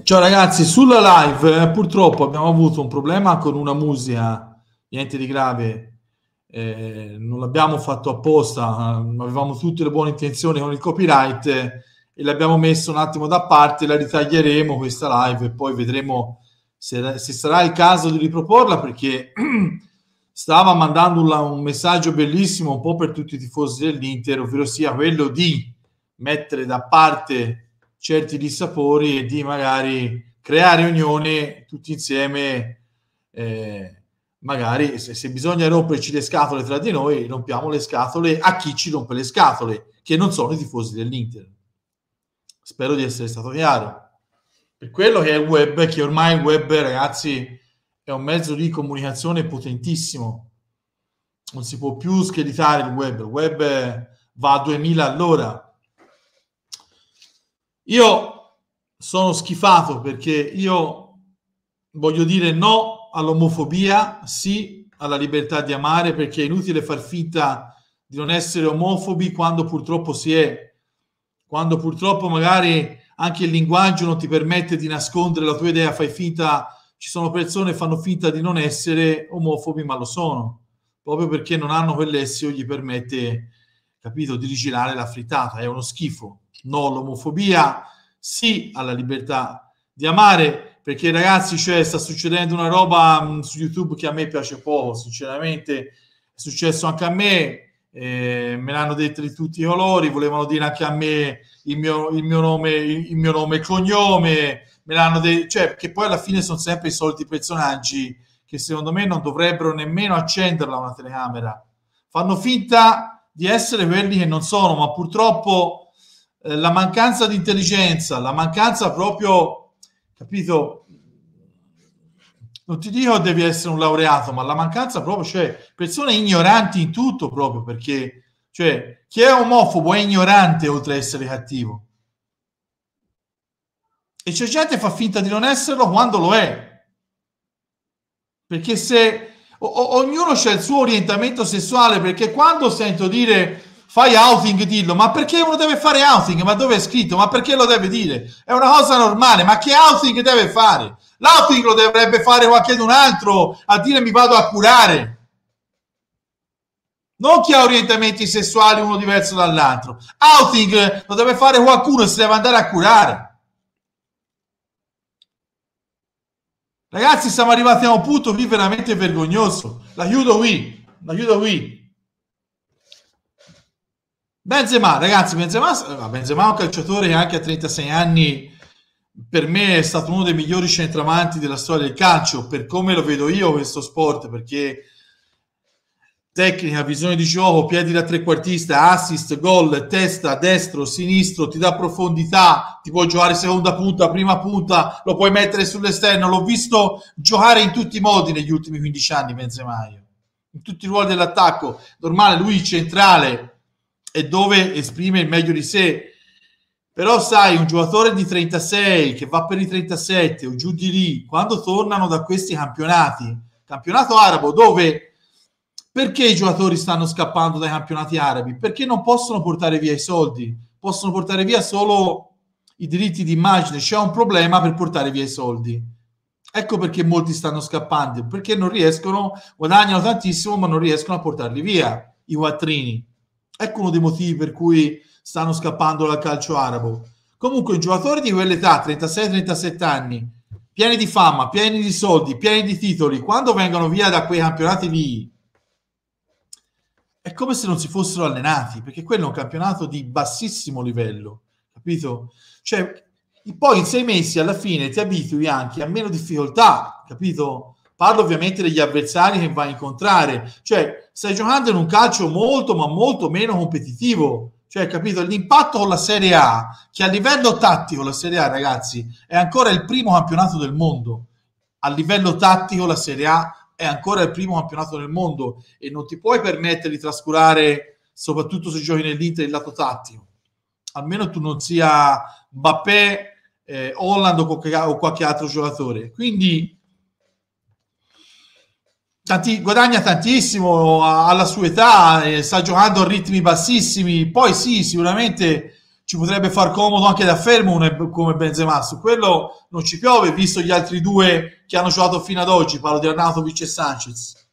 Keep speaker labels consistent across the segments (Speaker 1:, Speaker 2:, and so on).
Speaker 1: Ciao ragazzi, sulla live eh, purtroppo abbiamo avuto un problema con una musica, niente di grave, eh, non l'abbiamo fatto apposta, eh, avevamo tutte le buone intenzioni con il copyright e l'abbiamo messo un attimo da parte, la ritaglieremo questa live e poi vedremo se, se sarà il caso di riproporla perché stava mandando un, un messaggio bellissimo un po' per tutti i tifosi dell'Inter, ovvero sia quello di mettere da parte certi dissapori e di magari creare unione tutti insieme. Eh, magari se, se, bisogna romperci le scatole tra di noi, rompiamo le scatole a chi ci rompe le scatole, che non sono i tifosi dell'Inter. Spero di essere stato chiaro. Per quello che è il web, che ormai il web, ragazzi, è un mezzo di comunicazione potentissimo. Non si può più screditare il web, il web va a 2000 all'ora io sono schifato perché io voglio dire no all'omofobia, sì alla libertà di amare, perché è inutile far finta di non essere omofobi quando purtroppo si è, quando purtroppo magari anche il linguaggio non ti permette di nascondere la tua idea, fai finta, ci sono persone che fanno finta di non essere omofobi, ma lo sono, proprio perché non hanno quell'essio gli permette, capito, di rigirare la frittata, è uno schifo no all'omofobia, sì alla libertà di amare, perché ragazzi, cioè, sta succedendo una roba mh, mm, su YouTube che a me piace poco, sinceramente è successo anche a me, eh, me l'hanno detto di tutti i colori, volevano dire anche a me il mio, il mio nome, il, il mio nome e cognome, me l'hanno detto, cioè, che poi alla fine sono sempre i soliti personaggi che secondo me non dovrebbero nemmeno accenderla una telecamera. Fanno finta di essere quelli che non sono, ma purtroppo eh, la mancanza di intelligenza, la mancanza proprio, capito? Non ti dico che devi essere un laureato, ma la mancanza proprio, cioè persone ignoranti in tutto proprio perché, cioè, chi è omofobo è ignorante oltre a essere cattivo. E c'è gente che fa finta di non esserlo quando lo è. Perché se o, ognuno c'è il suo orientamento sessuale, perché quando sento dire fai outing, dillo, ma perché uno deve fare outing? Ma dove è scritto? Ma perché lo deve dire? È una cosa normale, ma che outing deve fare? L'outing lo dovrebbe fare qualcun altro a dire mi vado a curare. Non chi ha orientamenti sessuali uno diverso dall'altro. Outing lo deve fare qualcuno e si deve andare a curare. Ragazzi, siamo arrivati a un punto qui veramente vergognoso. L'aiuto qui, l'aiuto qui. Benzema, ragazzi, Benzema, eh, Benzema è un calciatore anche a 36 anni per me è stato uno dei migliori centravanti della storia del calcio, per come lo vedo io questo sport, perché tecnica, visione di gioco, piedi da trequartista, assist, gol, testa, destro, sinistro, ti dà profondità, ti puoi giocare seconda punta, prima punta, lo puoi mettere sull'esterno. L'ho visto giocare in tutti i modi negli ultimi 15 anni, Benzema, in tutti i ruoli dell'attacco. Normale, lui centrale, e dove esprime il meglio di sé. Però sai, un giocatore di 36 che va per i 37 o giù di lì, quando tornano da questi campionati, campionato arabo dove perché i giocatori stanno scappando dai campionati arabi? Perché non possono portare via i soldi, possono portare via solo i diritti d'immagine, c'è un problema per portare via i soldi. Ecco perché molti stanno scappando, perché non riescono, guadagnano tantissimo ma non riescono a portarli via i quattrini. Ecco uno dei motivi per cui stanno scappando dal calcio arabo. Comunque, un giocatore di quell'età, 36-37 anni, pieni di fama, pieni di soldi, pieni di titoli, quando vengono via da quei campionati lì, è come se non si fossero allenati, perché quello è un campionato di bassissimo livello, capito? Cioè, poi in sei mesi alla fine ti abitui anche a meno difficoltà, capito? Parlo ovviamente degli avversari che va a incontrare, cioè stai giocando in un calcio molto ma molto meno competitivo, cioè capito l'impatto con la Serie A, che a livello tattico la Serie A ragazzi è ancora il primo campionato del mondo, a livello tattico la Serie A è ancora il primo campionato del mondo e non ti puoi permettere di trascurare soprattutto se giochi nell'Inter il lato tattico, almeno tu non sia Mbappé, eh, Holland o qualche, o qualche altro giocatore, quindi tanti, guadagna tantissimo alla sua età, sta giocando a ritmi bassissimi, poi sì, sicuramente ci potrebbe far comodo anche da fermo come Benzema, su quello non ci piove, visto gli altri due che hanno giocato fino ad oggi, parlo di Arnautovic e Sanchez.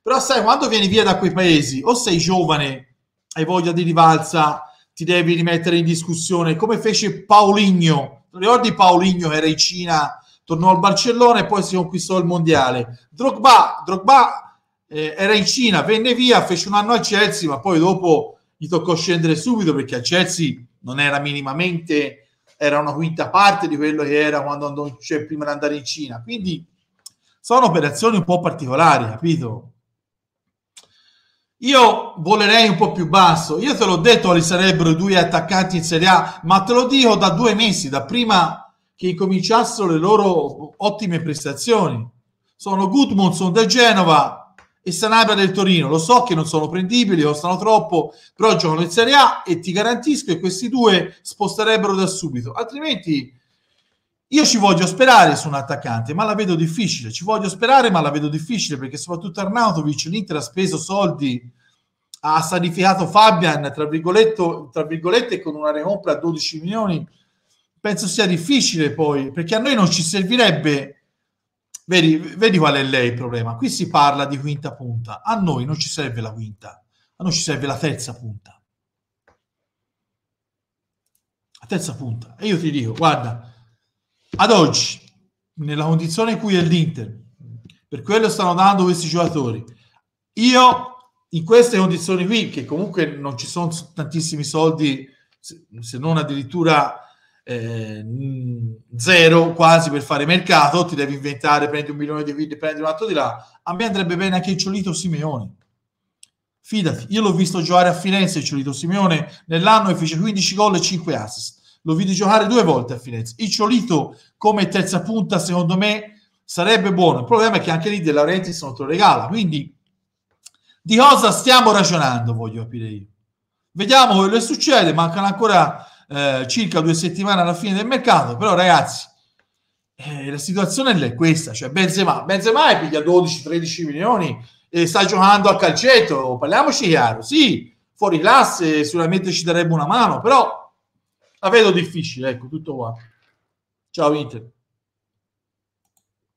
Speaker 1: Però sai, quando vieni via da quei paesi, o sei giovane, hai voglia di rivalsa, ti devi rimettere in discussione, come fece Pauligno, ricordi Pauligno che era in Cina tornò al Barcellona e poi si conquistò il mondiale. Drogba, Drogba eh, era in Cina, venne via, fece un anno a Chelsea, ma poi dopo gli toccò scendere subito perché a Chelsea non era minimamente, era una quinta parte di quello che era quando andò cioè, prima di andare in Cina. Quindi sono operazioni un po' particolari, capito? Io volerei un po' più basso. Io te l'ho detto, li sarebbero i due attaccanti in Serie A, ma te lo dico da due mesi, da prima che incominciassero le loro ottime prestazioni. Sono Gudmundsson del Genova e Sanabria del Torino. Lo so che non sono prendibili, costano troppo, però giocano in Serie A e ti garantisco che questi due sposterebbero da subito. Altrimenti io ci voglio sperare su un attaccante, ma la vedo difficile. Ci voglio sperare, ma la vedo difficile perché soprattutto Arnautovic, l'Inter ha speso soldi ha sanificato Fabian tra, tra virgolette, con una recompra a 12 milioni penso sia difficile poi, perché a noi non ci servirebbe, vedi, vedi qual è lei il problema, qui si parla di quinta punta, a noi non ci serve la quinta, a noi ci serve la terza punta. La terza punta. E io ti dico, guarda, ad oggi, nella condizione in cui è l'Inter, per quello stanno dando questi giocatori, io in queste condizioni qui, che comunque non ci sono tantissimi soldi, se non addirittura eh, zero quasi per fare mercato, ti devi inventare, prendi un milione di video, prendi un altro di là. A me andrebbe bene anche il Ciolito Simeone. Fidati, io l'ho visto giocare a Firenze il Ciolito Simeone nell'anno e fece 15 gol e 5 assist. Lo vidi giocare due volte a Firenze. Il Ciolito come terza punta, secondo me, sarebbe buono. Il problema è che anche lì della Laurentiis non te lo regala. Quindi di cosa stiamo ragionando, voglio capire io. Vediamo quello che succede, mancano ancora eh, circa due settimane alla fine del mercato, però ragazzi, eh, la situazione è questa, cioè Benzema, Benzema piglia 12-13 milioni e sta giocando a calcetto, parliamoci chiaro, sì, fuori classe sicuramente ci darebbe una mano, però la vedo difficile, ecco, tutto qua. Ciao Inter.